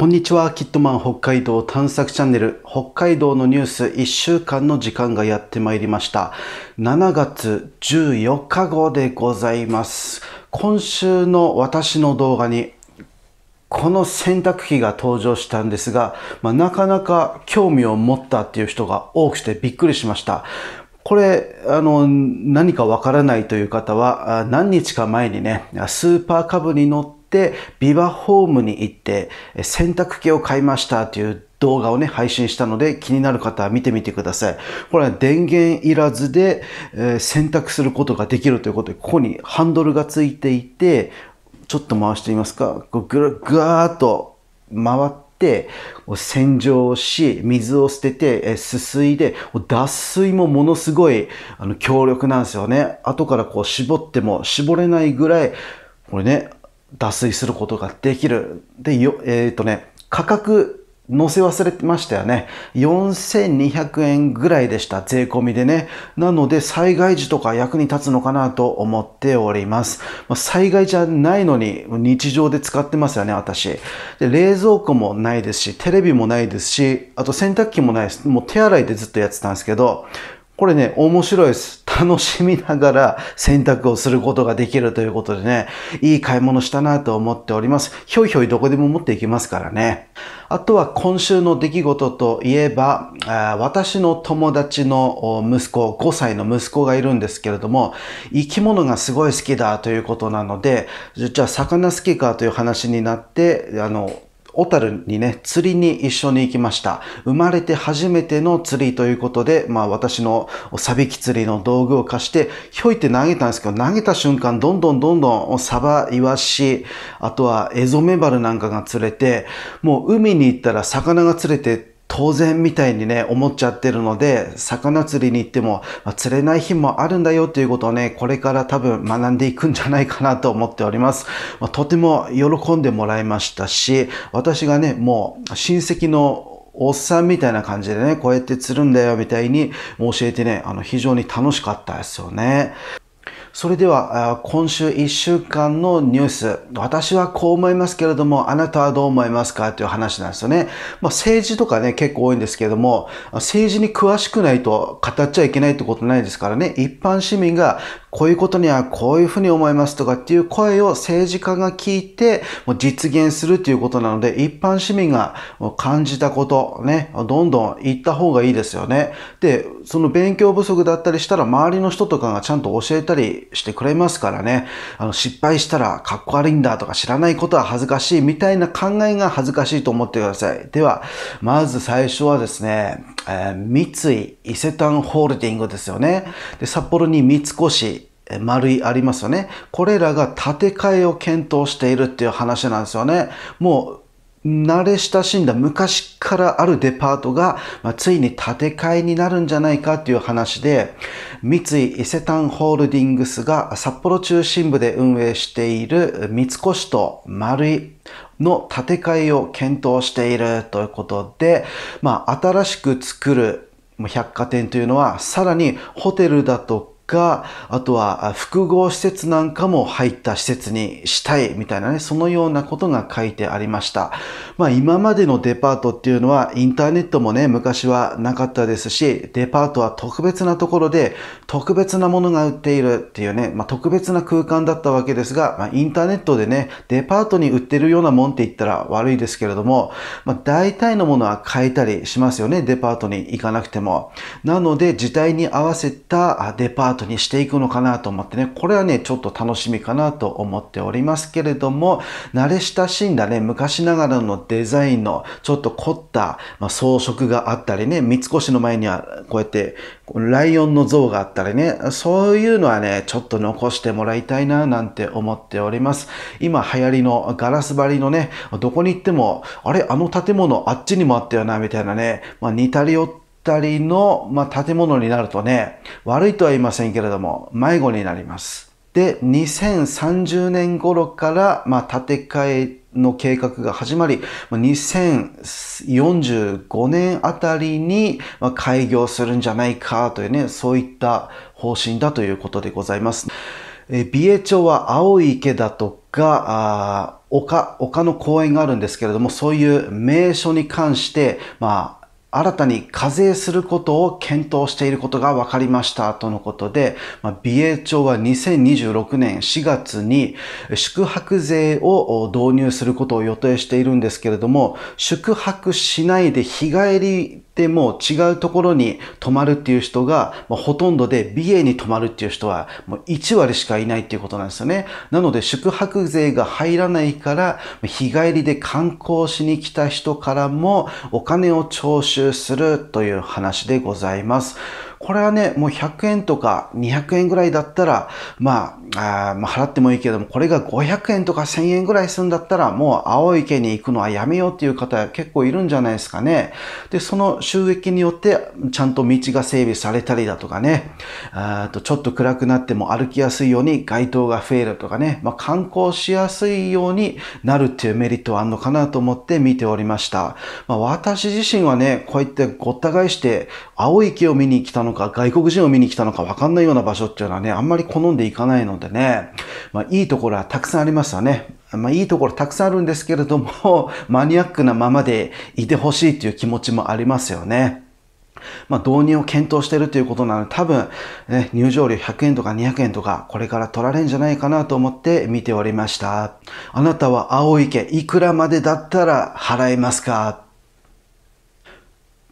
こんにちは、キットマン北海道探索チャンネル。北海道のニュース1週間の時間がやってまいりました。7月14日号でございます。今週の私の動画に、この洗濯機が登場したんですが、まあ、なかなか興味を持ったっていう人が多くしてびっくりしました。これ、あの、何かわからないという方は、何日か前にね、スーパーカブに乗って、ビバホームに行って、洗濯機を買いましたという動画をね、配信したので、気になる方は見てみてください。これは電源いらずで、えー、選択することができるということで、ここにハンドルがついていて、ちょっと回してみますか。ぐラぐわーっと回って、洗浄し、水を捨てて、えー、すすいで、脱水もものすごいあの強力なんですよね。後からこう絞っても絞れないぐらい、これね、脱水することができる。で、よえっ、ー、とね、価格、載せ忘れてましたよね。4200円ぐらいでした。税込みでね。なので、災害時とか役に立つのかなと思っております。まあ、災害じゃないのに、日常で使ってますよね、私。で、冷蔵庫もないですし、テレビもないですし、あと洗濯機もないです。もう手洗いでずっとやってたんですけど、これね、面白いです。楽しみながら選択をすることができるということでね、いい買い物したなと思っております。ひょいひょいどこでも持っていきますからね。あとは今週の出来事といえば、私の友達の息子、5歳の息子がいるんですけれども、生き物がすごい好きだということなので、じゃあ魚好きかという話になって、あの、小樽にね、釣りに一緒に行きました。生まれて初めての釣りということで、まあ私のサビキ釣りの道具を貸して、ひょいって投げたんですけど、投げた瞬間、どんどんどんどんサバ、イワシ、あとはエゾメバルなんかが釣れて、もう海に行ったら魚が釣れて、当然みたいにね、思っちゃってるので、魚釣りに行っても、まあ、釣れない日もあるんだよということをね、これから多分学んでいくんじゃないかなと思っております。まあ、とても喜んでもらいましたし、私がね、もう親戚のおっさんみたいな感じでね、こうやって釣るんだよみたいに教えてね、あの、非常に楽しかったですよね。それでは今週1週間のニュース私はこう思いますけれどもあなたはどう思いますかという話なんですよね、まあ、政治とかね結構多いんですけれども政治に詳しくないと語っちゃいけないってことないですからね一般市民がこういうことにはこういうふうに思いますとかっていう声を政治家が聞いてもう実現するということなので一般市民が感じたことねどんどん言った方がいいですよねでその勉強不足だったりしたら周りの人とかがちゃんと教えたりしてくれますからね、あの失敗したらかっこ悪いんだとか知らないことは恥ずかしいみたいな考えが恥ずかしいと思ってください。では、まず最初はですね、えー、三井伊勢丹ホールディングですよね。で札幌に三越丸いありますよね。これらが建て替えを検討しているっていう話なんですよね。もう慣れ親しんだ昔からあるデパートが、まあ、ついに建て替えになるんじゃないかという話で、三井伊勢丹ホールディングスが札幌中心部で運営している三越と丸井の建て替えを検討しているということで、まあ、新しく作る百貨店というのはさらにホテルだとか、あとは複合施設なんかも入った施設にしたいみたいなね、そのようなことが書いてありました。まあ今までのデパートっていうのはインターネットもね、昔はなかったですし、デパートは特別なところで特別なものが売っているっていうね、まあ特別な空間だったわけですが、まあインターネットでね、デパートに売ってるようなもんって言ったら悪いですけれども、まあ大体のものは買えたりしますよね、デパートに行かなくても。なので時代に合わせたデパートにしていくのかなと思ってね、これはね、ちょっと楽しみかなと思っておりますけれども、慣れ親しんだね、昔ながらのデザインのちょっと凝った、まあ、装飾があったりね、三越の前にはこうやってライオンの像があったりね、そういうのはね、ちょっと残してもらいたいななんて思っております。今流行りのガラス張りのね、どこに行っても、あれ、あの建物あっちにもあったよな、みたいなね、まあ、似たり寄ったりの、まあ、建物になるとね、悪いとは言いませんけれども、迷子になります。で、2030年頃から、まあ、建て替えの計画が始まり、2045年あたりに開業するんじゃないかというね、そういった方針だということでございます。美瑛町は青い池だとか、丘、丘の公園があるんですけれども、そういう名所に関して、まあ、新たに課税することを検討していることが分かりましたとのことで、美瑛町は2026年4月に宿泊税を導入することを予定しているんですけれども、宿泊しないで日帰りでも違うところに泊まるっていう人が、ほとんどで美瑛に泊まるっていう人はもう1割しかいないっていうことなんですよね。なので宿泊税が入らないから、日帰りで観光しに来た人からもお金を徴収するという話でございます。これはね、もう100円とか200円ぐらいだったら、まあ、あまあ、払ってもいいけども、これが500円とか1000円ぐらいするんだったら、もう青い池に行くのはやめようっていう方結構いるんじゃないですかね。で、その収益によって、ちゃんと道が整備されたりだとかね、とちょっと暗くなっても歩きやすいように街灯が増えるとかね、まあ、観光しやすいようになるっていうメリットはあるのかなと思って見ておりました。まあ、私自身はね、こうやってごった返して、青い池を見に来たののか、外国人を見に来たのかわかんないような場所っていうのはね、あんまり好んでいかないのでね、まあいいところはたくさんありましたね。まあいいところたくさんあるんですけれども、マニアックなままでいてほしいっていう気持ちもありますよね。まあ、導入を検討しているということなので、多分、ね、入場料100円とか200円とか、これから取られるんじゃないかなと思って見ておりました。あなたは青池、いくらまでだったら払いますか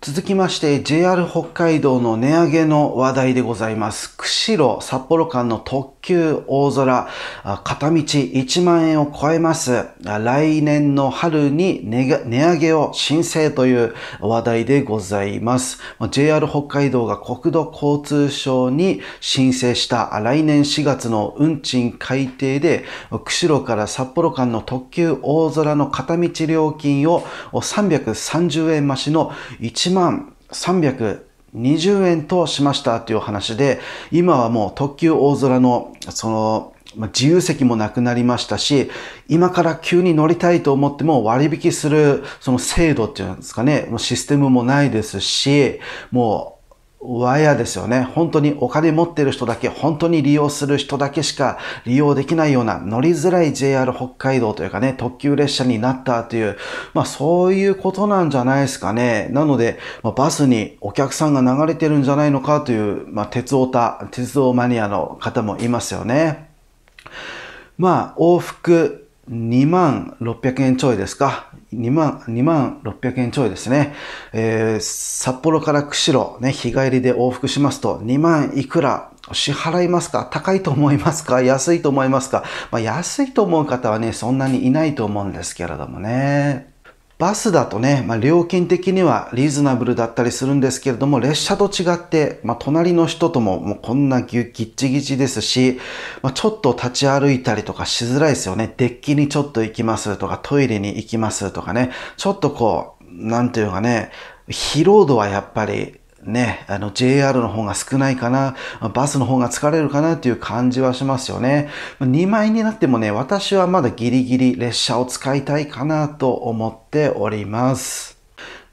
続きまして JR 北海道の値上げの話題でございます。釧路札幌間の特級大空、片道1万円を超えます。来年の春に値上げを申請という話題でございます。JR 北海道が国土交通省に申請した来年4月の運賃改定で、釧路から札幌間の特急大空の片道料金を330円増しの1万3 0 20円としましたという話で、今はもう特急大空の、その、自由席もなくなりましたし、今から急に乗りたいと思っても割引するその制度っていうんですかね、システムもないですし、もうわやですよね。本当にお金持ってる人だけ、本当に利用する人だけしか利用できないような乗りづらい JR 北海道というかね、特急列車になったという、まあそういうことなんじゃないですかね。なので、まあ、バスにお客さんが流れてるんじゃないのかという、まあ鉄オタ、鉄道マニアの方もいますよね。まあ往復2万600円ちょいですか。2万、2万600円ちょいですね。えー、札幌から釧路、ね、日帰りで往復しますと、2万いくら支払いますか高いと思いますか安いと思いますか、まあ、安いと思う方はね、そんなにいないと思うんですけれどもね。バスだとね、まあ、料金的にはリーズナブルだったりするんですけれども、列車と違って、まあ、隣の人とももうこんなぎゅぎっちぎちですし、まあ、ちょっと立ち歩いたりとかしづらいですよね。デッキにちょっと行きますとか、トイレに行きますとかね、ちょっとこう、なんていうかね、疲労度はやっぱりね、あの JR の方が少ないかな、バスの方が疲れるかなっていう感じはしますよね。2枚になってもね、私はまだギリギリ列車を使いたいかなと思っております。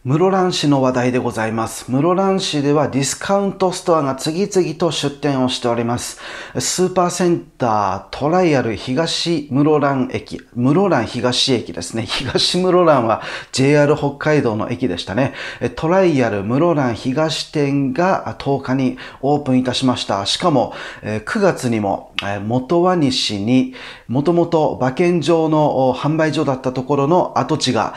室蘭市の話題でございます。室蘭市ではディスカウントストアが次々と出店をしております。スーパーセンタートライアル東室蘭駅、室蘭東駅ですね。東室蘭は JR 北海道の駅でしたね。トライアル室蘭東店が10日にオープンいたしました。しかも9月にも元和西にもともと馬券場の販売所だったところの跡地が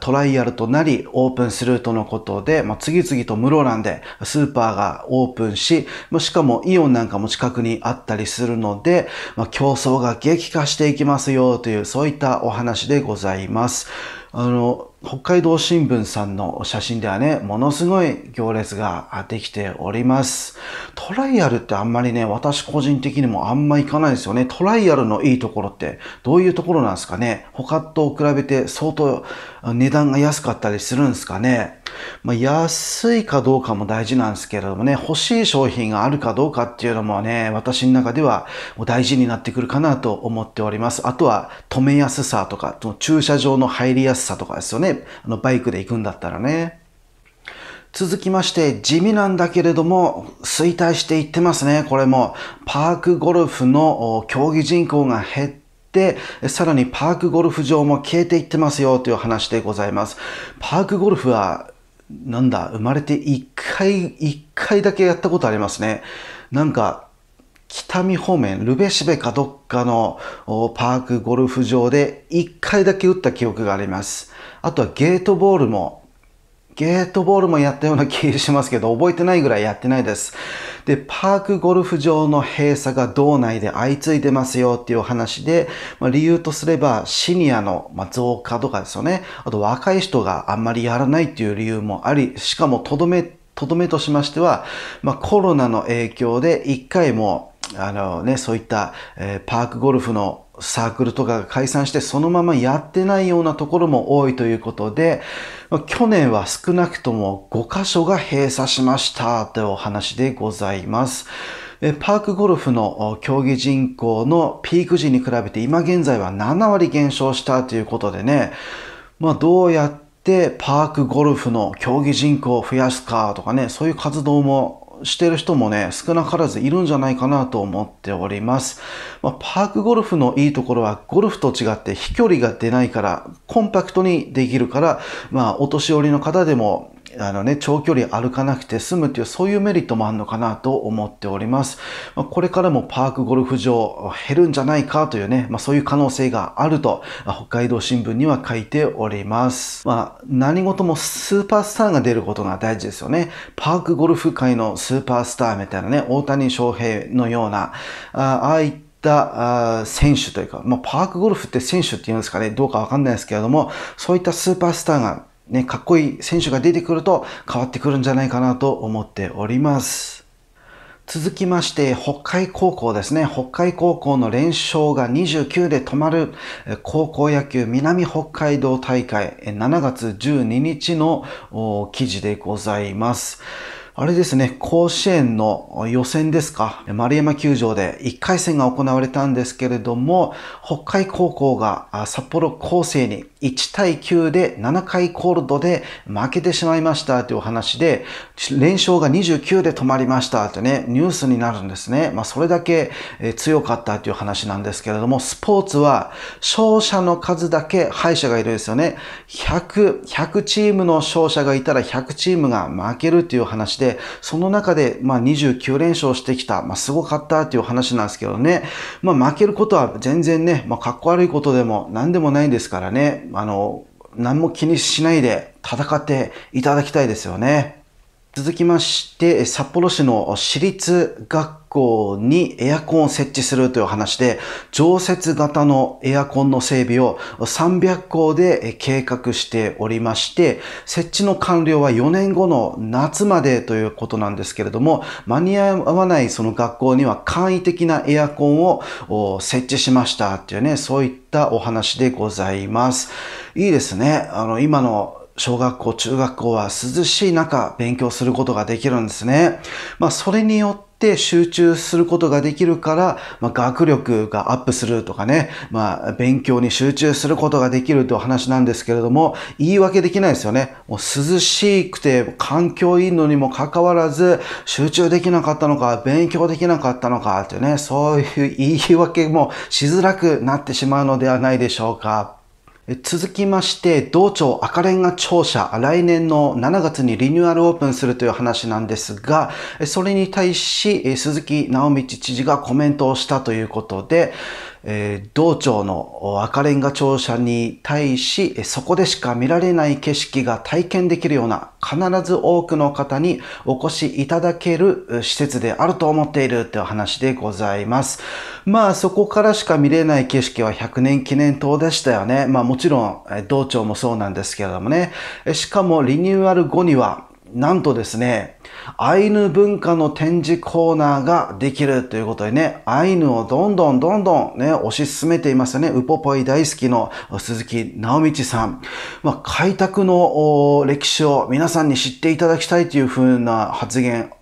トライアルとなりオープンするとのことで、ま次々と室蘭でスーパーがオープンし、しかもイオンなんかも近くにあったりするので、ま競争が激化していきますよというそういったお話でございます。あの、北海道新聞さんの写真ではね、ものすごい行列ができております。トライアルってあんまりね、私個人的にもあんま行かないですよね。トライアルのいいところってどういうところなんですかね他と比べて相当値段が安かったりするんですかねまあ、安いかどうかも大事なんですけれどもね、欲しい商品があるかどうかっていうのもね、私の中では大事になってくるかなと思っております。あとは止めやすさとか、駐車場の入りやすさとかですよね。あのバイクで行くんだったらね。続きまして、地味なんだけれども、衰退していってますね。これも、パークゴルフの競技人口が減って、さらにパークゴルフ場も消えていってますよという話でございます。パークゴルフはなんだ、生まれて1回、1回だけやったことありますね。なんか、北見方面、ルベシベかどっかのパークゴルフ場で1回だけ打った記憶があります。あとはゲートボールもゲートボールもやったような気がしますけど、覚えてないぐらいやってないです。で、パークゴルフ場の閉鎖が道内で相次いでますよっていう話で、まあ、理由とすればシニアの、ま増加とかですよね。あと若い人があんまりやらないっていう理由もあり、しかもとどめ、とどめとしましては、まあ、コロナの影響で一回もあのね、そういった、えー、パークゴルフのサークルとかが解散してそのままやってないようなところも多いということで、去年は少なくとも5箇所が閉鎖しましたというお話でございます。パークゴルフの競技人口のピーク時に比べて今現在は7割減少したということでね、まあどうやってパークゴルフの競技人口を増やすかとかね、そういう活動もしてる人もね、少なからずいるんじゃないかなと思っております。まあ、パークゴルフのいいところは、ゴルフと違って飛距離が出ないから、コンパクトにできるから、まあ、お年寄りの方でも、あのね、長距離歩かなくて済むっていう、そういうメリットもあるのかなと思っております。まこれからもパークゴルフ場減るんじゃないかというね、まあ、そういう可能性があると、北海道新聞には書いております。まあ、何事もスーパースターが出ることが大事ですよね。パークゴルフ界のスーパースターみたいなね、大谷翔平のような、ああいったた選手というか、まあ、パークゴルフって選手っていうんですかね、どうかわかんないですけれども、そういったスーパースターがね、かっこいい選手が出てくると変わってくるんじゃないかなと思っております。続きまして、北海高校ですね。北海高校の連勝が29で止まる高校野球南北海道大会7月12日の記事でございます。あれですね、甲子園の予選ですか、丸山球場で1回戦が行われたんですけれども、北海高校が札幌高生に1対9で7回コールドで負けてしまいましたという話で、連勝が29で止まりましたってね、ニュースになるんですね。まあそれだけ強かったという話なんですけれども、スポーツは勝者の数だけ敗者がいるんですよね。100、100チームの勝者がいたら100チームが負けるという話で、その中でまあ29連勝してきた、まあすごかったという話なんですけどね、まあ負けることは全然ね、まあかっこ悪いことでも何でもないんですからね、あの、何も気にしないで戦っていただきたいですよね。続きまして、札幌市の私立学校にエアコンを設置するという話で、常設型のエアコンの整備を300校で計画しておりまして、設置の完了は4年後の夏までということなんですけれども、間に合わないその学校には簡易的なエアコンを設置しましたっていうね、そういったお話でございます。いいですね。あの、今の小学校、中学校は涼しい中勉強することができるんですね。まあ、それによって集中することができるから、まあ、学力がアップするとかね、まあ、勉強に集中することができるという話なんですけれども、言い訳できないですよね。もう涼しくて環境いいのにもかかわらず、集中できなかったのか、勉強できなかったのか、というね、そういう言い訳もしづらくなってしまうのではないでしょうか。続きまして、道庁赤レンガ庁舎、来年の7月にリニューアルオープンするという話なんですが、それに対し、鈴木直道知事がコメントをしたということで、え道庁の赤レンガ庁舎に対し、そこでしか見られない景色が体験できるような、必ず多くの方にお越しいただける施設であると思っているという話でございます。まあ、そこからしか見れない景色は100年記念塔でしたよね。まあ、もちろん、道庁もそうなんですけれどもね。しかも、リニューアル後には、なんとですね、アイヌ文化の展示コーナーができるということでね、アイヌをどんどんどんどんね、推し進めていますよね。ウポポイ大好きの鈴木直道さん。まあ、開拓の歴史を皆さんに知っていただきたいというふうな発言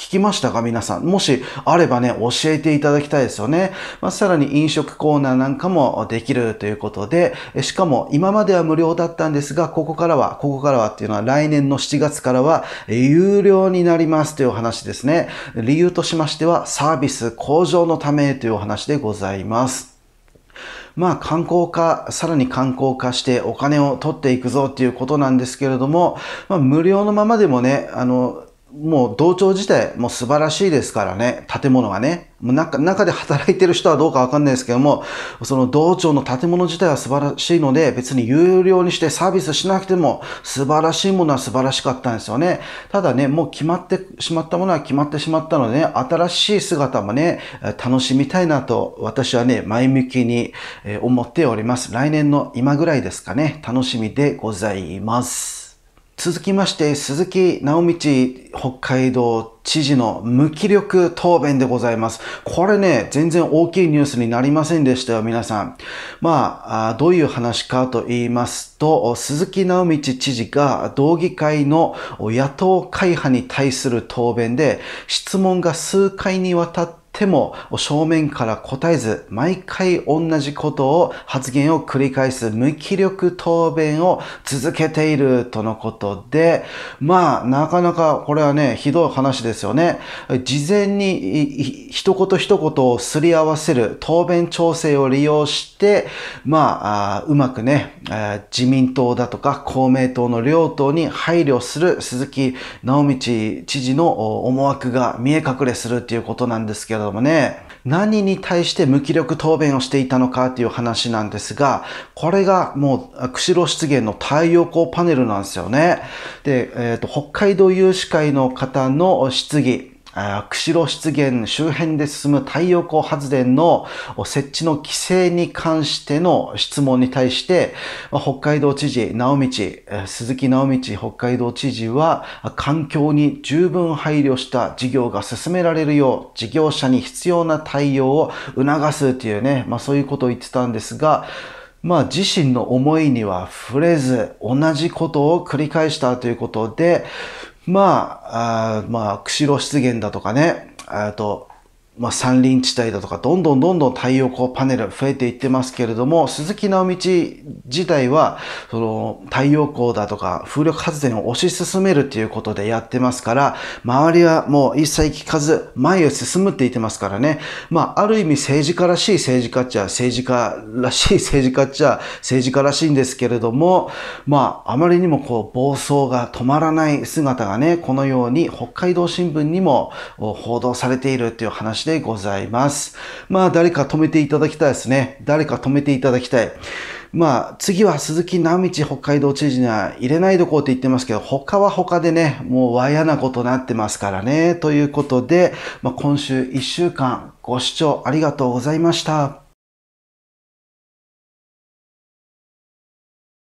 聞きましたか皆さん。もしあればね、教えていただきたいですよね。まあ、さらに飲食コーナーなんかもできるということで、しかも今までは無料だったんですが、ここからは、ここからはっていうのは来年の7月からは有料になりますという話ですね。理由としましてはサービス向上のためというお話でございます。まあ観光化、さらに観光化してお金を取っていくぞっていうことなんですけれども、まあ無料のままでもね、あの、もう同調自体もう素晴らしいですからね、建物がね。もう中中で働いてる人はどうかわかんないですけども、その同調の建物自体は素晴らしいので、別に有料にしてサービスしなくても素晴らしいものは素晴らしかったんですよね。ただね、もう決まってしまったものは決まってしまったので、ね、新しい姿もね、楽しみたいなと私はね、前向きに思っております。来年の今ぐらいですかね、楽しみでございます。続きまして、鈴木直道北海道知事の無気力答弁でございます。これね、全然大きいニュースになりませんでしたよ、皆さん。まあ、どういう話かと言いますと、鈴木直道知事が道議会の野党会派に対する答弁で、質問が数回にわたってても正面から答えず、毎回同じことを発言を繰り返す無気力答弁を続けているとのことで、まあ、なかなかこれはね、ひどい話ですよね。事前に一言一言をすり合わせる答弁調整を利用して、まあ、うまくね、自民党だとか公明党の両党に配慮する鈴木直道知事の思惑が見え隠れするということなんですけど、どもね、何に対して無気力答弁をしていたのかっていう話なんですが、これがもう釧路湿原の太陽光パネルなんですよね。で、えっ、ー、と北海道有志会の方の質疑、釧路湿原周辺で進む太陽光発電の設置の規制に関しての質問に対して、北海道知事、直道、鈴木直道北海道知事は、環境に十分配慮した事業が進められるよう、事業者に必要な対応を促すというね、まあそういうことを言ってたんですが、まあ自身の思いには触れず、同じことを繰り返したということで、まあ、あまあ、釧路湿原だとかね、あと、まあ、山林地帯だとか、どんどんどんどん太陽光パネル増えていってますけれども、鈴木直道自体は、その太陽光だとか風力発電を推し進めるということでやってますから、周りはもう一切聞かず、前へ進むって言ってますからね。まあ、ある意味政治家らしい政治家っちゃ、政治家らしい 政治家っちゃ、政治家らしいんですけれども、まあ、あまりにもこう、暴走が止まらない姿がね、このように北海道新聞にも報道されているっていう話でございます。まあ、誰か止めていただきたいですね。誰か止めていただきたい。まあ、次は鈴木直道北海道知事には入れないどこうって言ってますけど、他は他でね、もうわやなことになってますからね。ということで、まあ、今週1週間ご視聴ありがとうございました。